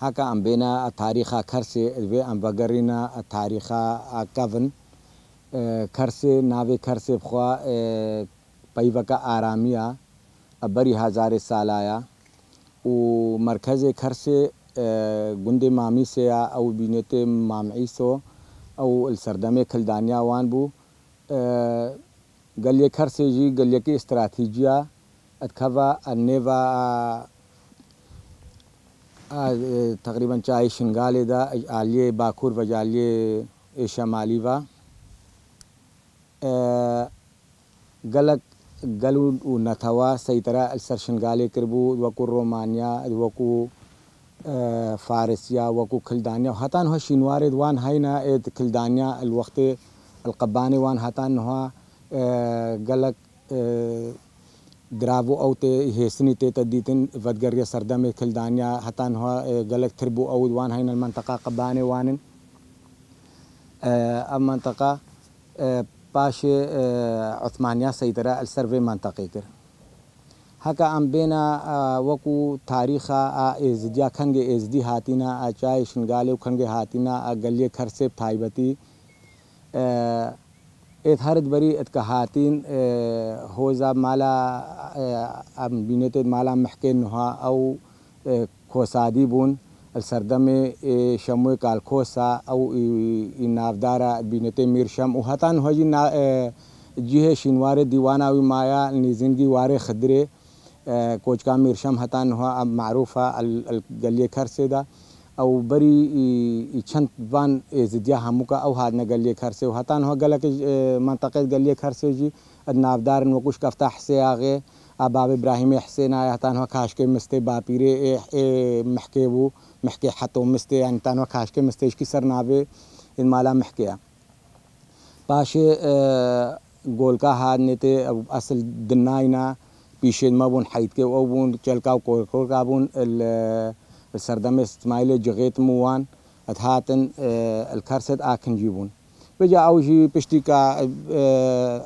حاک ام بينا تاريخا كرسي الب ام بغرينا تاريخا كفن كرسي ناوي كرسي بخوا پیوکا آرامیہ ابری ہزار سال آیا او مرکز خر سے گند مامی سے او بینت مامعی سو او السردم وان بو گلی کھر سے جی گلی کی استراتیجیا اتخوا انیوا تقریبا چای شنگالی دا عالی باکور و جالی شمالی و گلک گلو نتوا سیترا سر شنگالی کربو وکو رومانیا وکو فارسيا وكو كلدانيا وهاتان هو شينوارد وان هاينا ايد كلدانيا الوقت القباني وان هاتان هو قالك درابو او ته هيسني ته تديتن فدقرية سردم كلدانيا حتى هو قالك تربو او وان هين المنطقة قباني وانن ام منطقة باش عثمانيا سيطرة السرفي منطقة كر هكا ام بينا وكو تاريخا ازديا كنگ ازدي هاتينا اچاي شنگالي وكنگ هاتينا اقلية كرسيب تايبتي أه ات که هاتین هوزا مالا آه، ام بینت مالا محکن محكينها او کوسادی آه، بون آه، شموی کال کوسا او این نافدارا بینت میرشم او بينيتي هجی نا جیه شنواره دیوانا وی مایا نيزنجي واره خدري كوچكا میرشم هتان هو معروفه القليه كرسيدا او بری چند بان زدیا زیا او نے نگلی خر سے او حتان ہو گلا منطق گلے خر سے جی اد نابدار وہ کچھ کفتہ حسے آ گئے آ باب ابراہیم حسے نا حتان ہوا خواش کے مست با پیرے اے اے مہکے وہ مہکے حت و مست یعنی کے سر نابه ان مالا محکه پاش گول کا ہاتھ نے اصل اصل دن ما بون حید کے او بون چل کا بالسردم استمايل جغيت موان اتهاتن الكرسد اه، اكن جيبون بجا اوشي بشتيكا اه،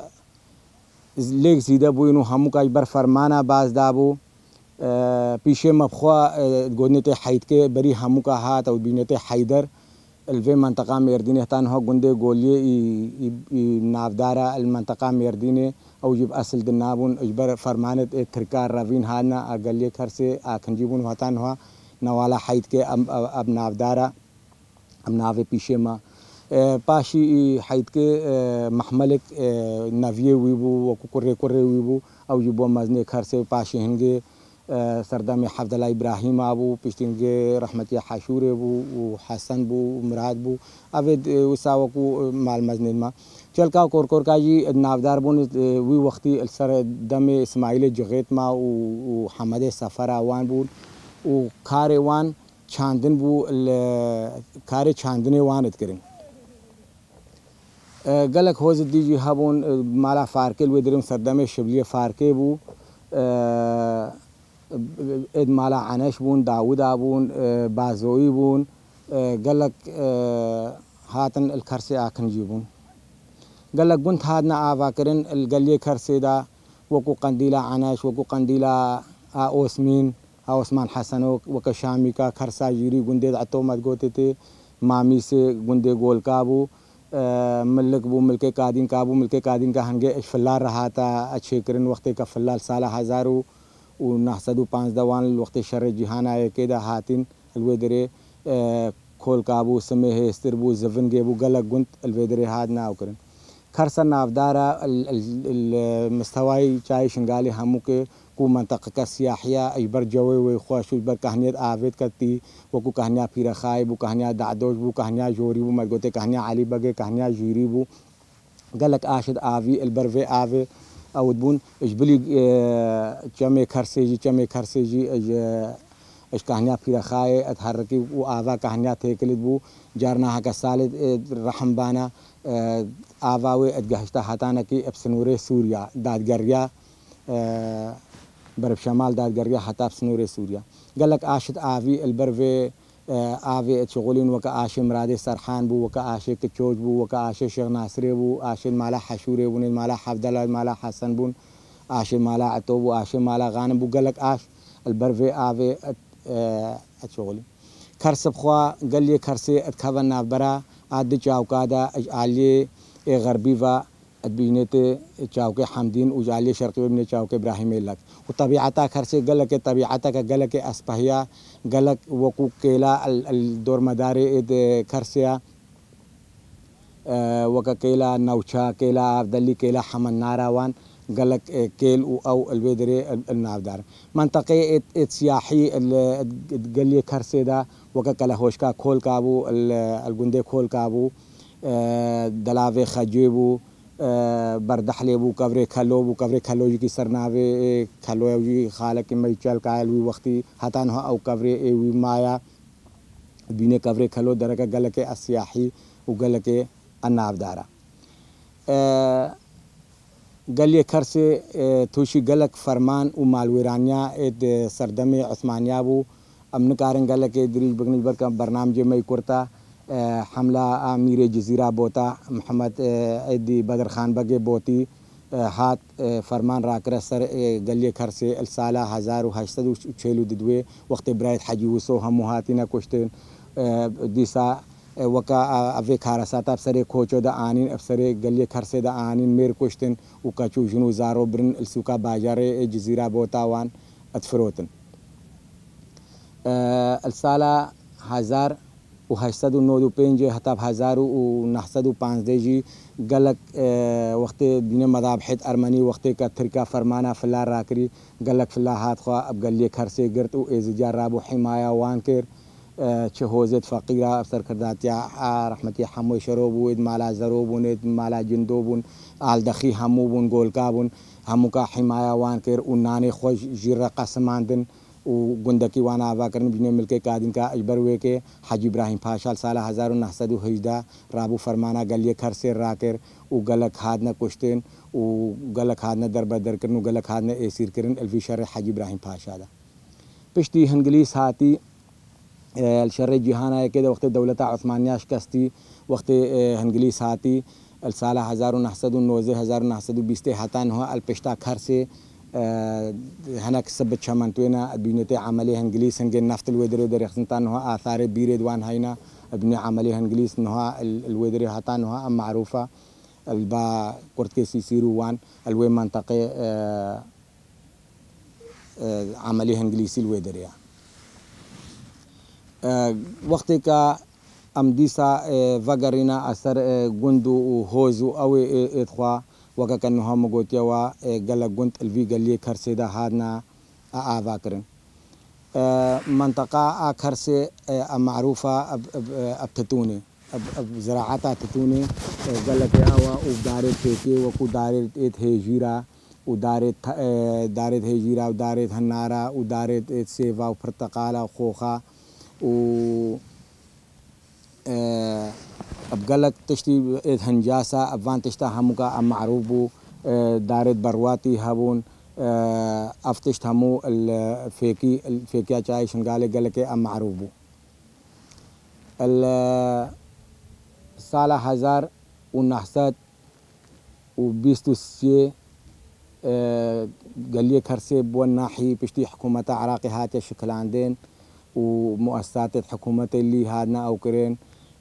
ليك زيدا بوينو همو كاج بر فرمانا باز دابو بيشي اه، مبخوا جونتي حيدكي بري همو كا هات او بينتي حيدر الفي منطقة ميرديني هتان هو جندي جولي نافدارا المنطقة ميرديني او جيب اصل دنابون اجبر فرمانة تركار رافين هانا اقلي كرسي اكن جيبون هتان هو نوالا حید که اب ناودارا اب ناو پیشه ما پاشی حید که محملک نویه وی بو و کره کره وی بو او یبو مزنه خرسه پاشی هنگه سردم حفظ الله ابراهیم ابو پشتنگه رحمتی حشور ابو و حسن بو مراد بو اوید وساو کو مال مزنین ما چلکا کور کور کاجی نافدار بون وی وختي سر دم اسماعیل جغیت ما و حمد سفر اوان بون و کاری وان شاندن بو کاری شاندن وان تكرين قالك اه، هوز ديجي هابون اه، مالا فاركي دریم سردمي شبلی فارکی بو اد اه، مالا عناش بون داود بون بازوی بون قالك هاتن الكرسي آكن جيبون قالك بنت هادنا آفا كرن القلية كرسي دا وكو قنديلا عناش وكو قنديلا آوسمين عثمان حسن وكشامی کا خرسا یری گندے عطو مت گوتے تھے مامی سے گندے گول کابو ملک بو ملک قادین کابو ملک قادین کا ہنگے فلال رہا تھا اچھے کرن وقت کا فلال سالہ ہزارو ونحسدو پانز دوان الوقت شر جہان آئے کیدا ہاتن الویدرے کھول کابو سمے ہے استربو زفن گیبو گلک گند الویدرے ہاتھ ناو کرن خرسا نافدارا المستوائی چائے شنگالے ہمو کے وکو منطقه کا سیاحیا ایبر جوی وی خوش ایبر کہنیت آوید کتی وکو کہنیا پھر خائے بو کہنیا دعدوش بو کہنیا جوری بو مدگوتے کہنیا علی بگے کہنیا جیری بو قالك آشد آفي البرفي آفي أو تبون إجبلي جمع خرسيجي جمع خرسيجي إش كهنيا في رخاي أتحركي وآفا كهنيا تيكلت بو جارنا هكا رحم بانا آفاوي أتجهشتا حتانا كي أبسنوري سوريا داد قريا برب شمال داد قرية حتى في سنوري سوريا قال لك آشت آفي البرفي آفي تشغلين وكا آشي مرادي سرحان بو وكا آشي كتشوج بو وكا آشي شيخ ناصري بو آشي المالا حشوري بو المالا حفد الله المالا حسن بون آشي مالا عتوب وآشي مالا غانم بو قال لك آش البرفي آفي تشغلين كرس بخوا قال لي كرسي اتكفن برا آد جاوكادا اجعلي غربي بينتي چاوكي حمدين وجالي شرقي بن چاوكي ابراهيم لك وطبيعتا خرسي قلك طبيعتا قلك اسبحيا قلك وقوك كيلا الدور مداري خرسيا آه، وكا كيلا نوشا كيلا عبدلي كيلا حمن ناراوان قالك آه، كيل او او البيدري النافدار منطقه سياحي قال كرسي دا وكا هوشكا كول كابو الجندي خول كابو آه، دلاوي خجيبو بردحلیبو کورې خلو بو کورې خلو یو کی سرناوې خلو یو خالق مې چل کایل وی وختي هتان او کورې وی مایا بینه کورې خلو درګه گل کې اسیاحي او گل کې انابدارا گلی کھر سے توشی گلک فرمان او مالویرانیا اد سردم عثمانیہ بو امن کارن گلک ادریج بگنج برنامج مئی کرتا آه، حمله امیر جزیره بوتا محمد ایدی آه، بدر خان بگے بوتی هات آه، فرمان را کر سر گلی خر سے السالہ ہزار ہشتد چھیلو ددوے وقت برایت حجی وسو ہم هاتینا کشتن دیسا وکا اوی خارا سات افسر کوچو دا آنین افسر گلی خر سے دا آنین میر کشتن و کچو جنو زارو برن السوکا باجار جزیرہ بوتاوان اتفروتن السالہ هزار 895 7905 गलक वक्त दिन मदाब हित अरमनी वक्त का थिरका फरमाना फिला राकरी गलक फिला हाथ ख्वा अब गले खर से गर्त एजजा राबो हिमाया वानकर چه حوزت فقیره سرکرداتیا رحمتی همو شرو بود مالا زرو بود مالا جندو بود آلدخی همو بود گولکا بود همو کا حمایه وان کر اونان خوش جیر قسماندن وقندكي وانا باكرن بنيو ملكي كادين كا اجبر ويكي حاج ابراهيم فاشال سالة هزار ونحسد وهجدا رابو فرمانا قال لي خرسير راكر وقالك هادنا كشتين وقالك هادنا دربا دركرن وقالك هادنا ايسير كرن الفي شر حاج ابراهيم فاشا ده بشتي هنجليس هاتي الشر جهانا كده وقت الدولة عثمانية شكستي وقت هنجليس هاتي السالة هزار ونحسد ونوزه هو البشتا خرسي آه، هناك سبب شامن شمانتوينا بينتي عمليه انجليس هنجي نفط الودري دري خنتان هو اثار بيريد وان هينا ابن عمليه انجليس نها الويدري هتان أم معروفه البا كورتكي كيسي سيرو وان الوي منطقه آه، آه، عمليه انجليسي الودري وقتی که ام دیسا وگرینا اثر جندو وهوزو او ادخوا وكا كان هم قوتيوا آه، قال قنت الفي قال لي كرسي ده هادنا آفا آه، آه، كرن منطقة آكرسي معروفة بتتوني بزراعتها تتوني قال لك يا ودارت تيكي وكو دارت هيجيرا ودارت دارت هيجيرا ودارت هنارا ودارت سيفا وبرتقالة وخوخة و أبقلك تشتي هنجاسة أبفان تشتا هموكا أم معروبو اه، دارت برواتی هبون أفتشت اه، همو الفیکی الفیکیا شاي شنقالي گلکے أم معروبو سالة هزار ونحسات وبيستو گلی قال بو ناحی پشتی حکومت حكومة عراقي هاتي شكل عندين ومؤسسات حكومة اللي هادنا أو كرين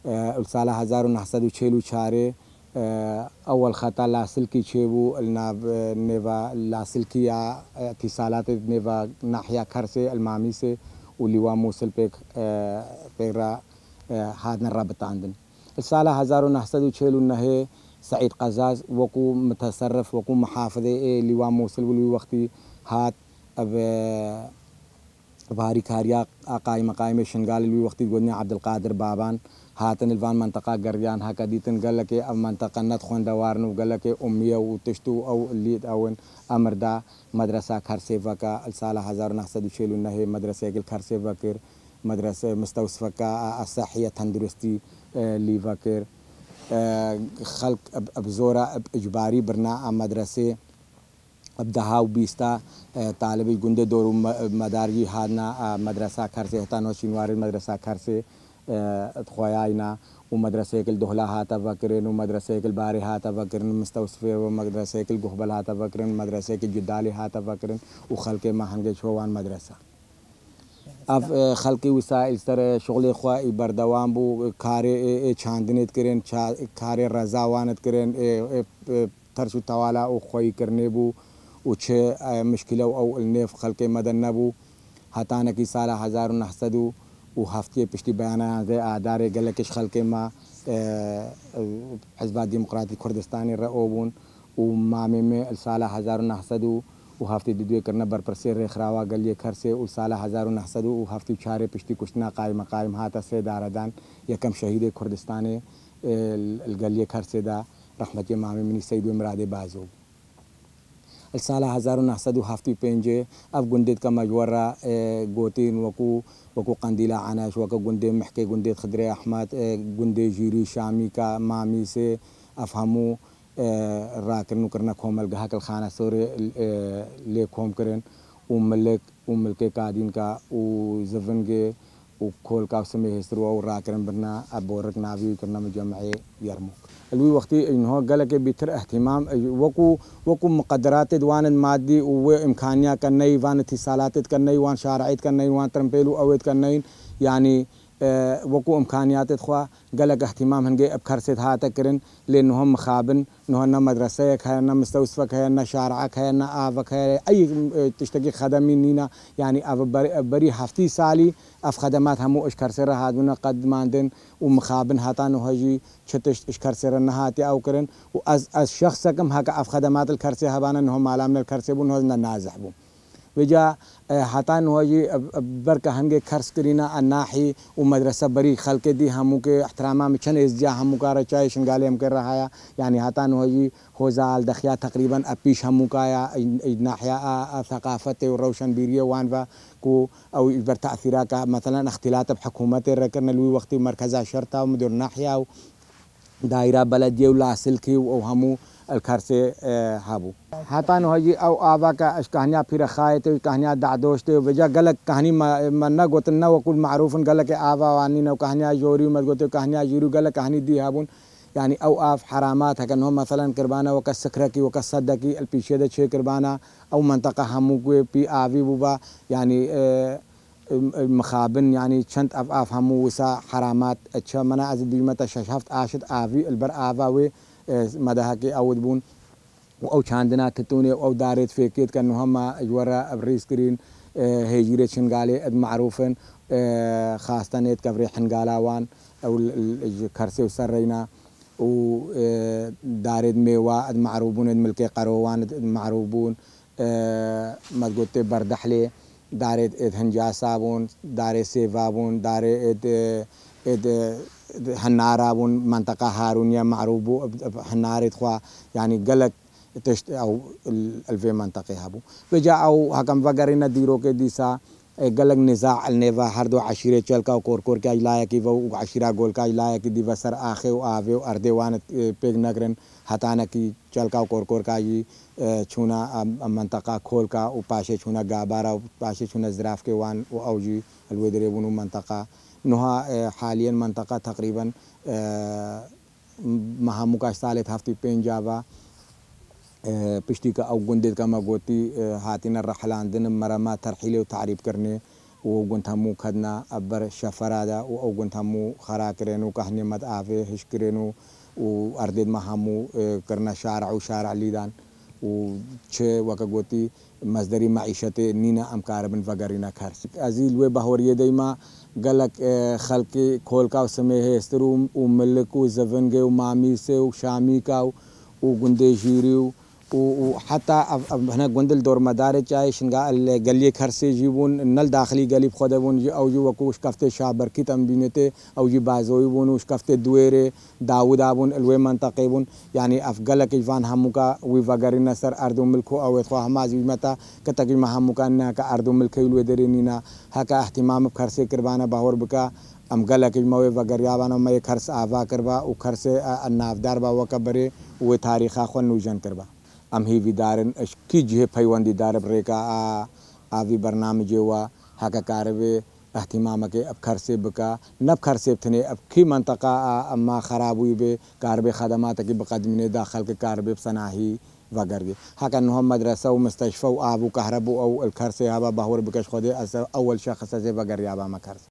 آه، سالا 1944 آه، اول خطا لاسلکی چه بو الناب نیوا لاسلکی یا اتصالات نیوا ناحیه کر سے المامی سے ولیوا موصل پیک آه، پیرا هادنا رابط عندن السالة 1949 سعيد قزاز وقو متصرف وقو محافظة إيه لواء موصل ولي وقتي هات اب بهاري كاريا قايمة قايمة شنغال لوي وقتي قلنا عبد القادر بابان هاتن الفان منطقة قريان هكا ديتن قال لك إيه، منطقة ندخن دوارن وقال لك إيه، أمية وتشتو أو الليد أو أمر دا مدرسة كرسيفكا السالة هزار نحسد يشيلو النهي مدرسة قل كرسيفكر مدرسة مستوصفكا الصحية تندرستي آه، لي فاكر آه، خلق أبزورة إجباري برناء مدرسة ابدها وبيستا آه، طالب جند دور مداري هادنا مدرسة كرسي هتانو شنوار مدرسة كرسي تخوياينا ومدرسة كل دهلا هاتا بكرن ومدرسة كل باري هاتا بكرن مستوصفة ومدرسة كل قهبل هاتا بكرن مدرسة كل جدالي هاتا بكرن وخلق ما هنجي شوان مدرسة اف خلقی وسایل سره شغل خو بردوام بو کار چاندنیت کرن کار رضاوانت کرن ترشو توالا او خوی کرنے بو او چه مشکل او النیف خلق مدن نبو حتانکی سال 1900 و هەفتەیە پشتی بەیانیان دێ ئادارێ گەلەکش خەڵکێمە حزبا دیموکراتی کوردستانی ڕەوە بوون و مامێمێ ساە 1970 و هەفتی دوێکردە بەرپرسێ ڕێکخراوە گەلیە کەرسێ و ساە 1970 و هەفتی چارێ پشتی کوشتنا قایمە قایم هاتە سێدارەدان یەکەم شەهیدی کوردستانی گەلیە کەرسێدا ڕحمەتی مامی منی سەید و مرادێ بازوو. سال 1975 اف گوندید کما جورا اه، گوتین وکو وکو قندیلا عناش وکو گوندے محکے گوندے خضر احمد اه، گوندے جیری شامی کا مامی سے افهمو اه، راكرن وكرنا كوم الجهاك الخانة سوري ليكوم كرن وملك وملك قاعدين كا وزفنجي وكل كاب سميه هستروا وراكرن برنا أبورك نابي كرنا مجمعي يرموك الوي وقتي إنه قالك بيتر اهتمام وكو وكو مقدرات دوان مادي وإمكانيا كني وان اتصالات كني وان شارعيت كني وان ترمبيلو أويت كني يعني أه، وكو امكانيات وەکو ئەمکانیاتت خوا گەلک احتیمام هەنگی ئەب کەرسێت هاتە کردن لێ نهم مخابن نهۆ نە مەدرسەیەک هەیە نە مستەوسفەکە هەیە نە شارعەک هەیە نە اي ئەی أه، تشتێکی خەدەمی نینە ینی يعني بەری هەفتی سالی ئەف خەدەمات هەموو ئشکەرسێرە هاتبوونە قەدماندن و مخابن هاتان و هەژی چ تشت ئشکەرسێرە نەهاتی ئەو کردن و ئەس شخصەکەم هەکە ئەف خەدەمات کەرسێ هەبانە نهۆ مالام لە کەرسێ بوون نۆز نە نازەح بوو. وجا حتان واجی بر کهنگه خرس کرینا اناحی و مدرسه بری خلق دی همو که احتراما میچن از جا همو کارا چای شنگالی هم کر رہایا یعنی حتان واجی خوزال دخیا تقریبا اپیش همو کایا ناحیا ثقافت و روشن بیری وان و کو او بر تاثیرا کا مثلا اختلاط بحکومت رکن لوی وقتی مرکز شرطه و مدیر ناحیا و دایره بلدیه و لاسل کی او همو الكرسي هابو حتان هجي او ابا كاش كهنيا في رخايت كهنيا دعدوشت وجا قالك كهني منا قوتنا وكل معروف قالك ابا واني نو كهنيا جوري مت قوت كهنيا جوري قالك كهني دي هابون يعني اوقاف حرامات هكا هم مثلا كربانا وكسكركي وكسدكي البيشيدا شي كربانا او منطقه هموكو بي افي بوبا يعني آه مخابن يعني شنت اف اف همو وسا حرامات اتشا منا از بيمتا ششفت اشد افي البر افاوي إيه، مدهكي أود بون أو شاندنا تتوني أو دارت فيكيت كأنه هما جورا بريس كرين إيه، هيجيرة شنغالي أد معروفن إيه، خاصة نيت كفري حنغالاوان أو كرسي وسرينا ودارد ميوا أد معروبون أد ملكي قروان أد معروبون ما قلت بردحلي دارت إد هنجاسابون دارت سيفابون دارت إد, إد حنارة منطقة هارونية معروب حنارة خوا يعني قلق تشت او الفي منطقة هابو بجا او حكم وغرنا ديرو کے دیسا گلگ نزاع النیوا ہر دو عشیرے چل کا کور کور کا علاقہ کی وہ عشیرہ گول کا علاقہ کی دی وسر آخے و آوے و اردوان پیگ نگرن ہتانا کی چل کا کور کور کا یہ چھونا کا و پاشے چھونا گابارا و زراف کے وان و اوجی الویدری ونو منطقہ نها حاليا منطقة تقريبا مها مكاش ثالث هفتي بين جابا پشتیکا او گندید کا مگوتی هاتین الرحلان دن مرما ترحیل و تعریب کرنے و گنت همو کدنا ابر شفرادا و او گنت همو خرا کرنو که نعمت آفه هش کرنو و اردید ما همو کرنا شارع و شارع لیدان و چه وەکەگوتی مەزدەری مەعیشەتێ نینە ئەم کارەبن ڤگەرینا کارسیک ئەزی لێ بەهۆریە دەیما گەلک خەڵکی کۆلکا و سمێ هێستر و و ملک و زەڤنگێ و مامیسێ و شامیکا و و گوندێ ژیری و وحتى هنا قندل دور مدار چاي شنغا القلي خرسي جيبون نل داخلي قلي بخدبون جي او جو وكو شكفت شابر كي تنبينته او جي بازوي بون وشكفت دويري داود ابون الوي منطقه بون يعني افقل كيفان همكا وي وغير نصر اردو ملكو او اخو هماز متا كتك ما همكا نكا اردو ملكي لو درينينا هكا اهتمام بخرسي كربانا باور بكا ام گلا کی مو وگریا وانا مے خرس آوا کروا او خرس نافدار با وکبره و تاریخ خو نوجن کروا ئەم هیویدارن کیجیێ پەیوەندی دارە بڕێکە ئاوی بەرنامەجێەوە هەکەکارەبێ ئەحتیمامەکەی ئەب کەرسێ بکە نەب کەرسێبتنێ ئەبکی منتەقا ئەمما خراپبووی بێ کاربێ خەدەماتەکی بقدمێ دا خەلکە کاربێ بسەناهی وەگەرگی هەکەن هم مدرسە و مستەشفە و ئابوو کەهرەبوو ئەو کەرسێ هابا بەهور بکەش خۆدێ ئەسەر ئەوەل شەخصە زێ بەگەریابامە کەرس